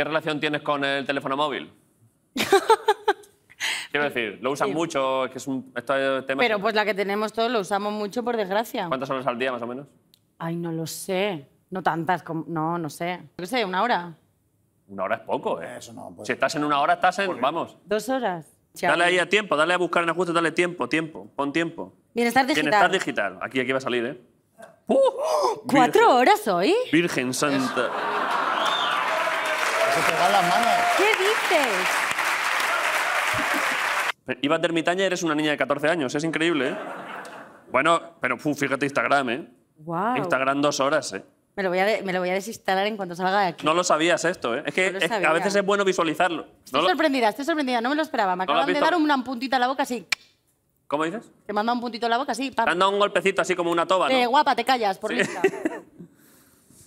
¿Qué relación tienes con el teléfono móvil? Quiero decir, lo usan mucho, que es un este Pero pues la que tenemos todos lo usamos mucho, por desgracia. ¿Cuántas horas al día, más o menos? Ay, no lo sé. No tantas, como... no, no sé. No sé, una hora. Una hora es poco, ¿eh? Eso no. Pues si estás en una hora, estás en. Vamos. Dos horas. Dale ahí a tiempo, dale a buscar en ajuste, dale tiempo, tiempo, pon tiempo. Bienestar digital. Bienestar digital. Aquí, aquí va a salir, ¿eh? ¡Uh! ¡Cuatro horas hoy! Virgen Santa te va la ¿Qué dices? Iba Dermitaña eres una niña de 14 años, es increíble, ¿eh? Bueno, pero fíjate Instagram, ¿eh? Instagram dos horas, ¿eh? Me lo, voy a me lo, voy a desinstalar en cuanto salga de aquí. No lo sabías esto, ¿eh? Es que, a veces es bueno visualizarlo. Estoy sorprendida, estoy sorprendida, no me lo esperaba. Me acaban de dar una puntita a la boca así. ¿Cómo dices? Te manda un puntito a la boca así. Te han dado un golpecito así como una toba, eh, ¿no? Eh, guapa, te callas, por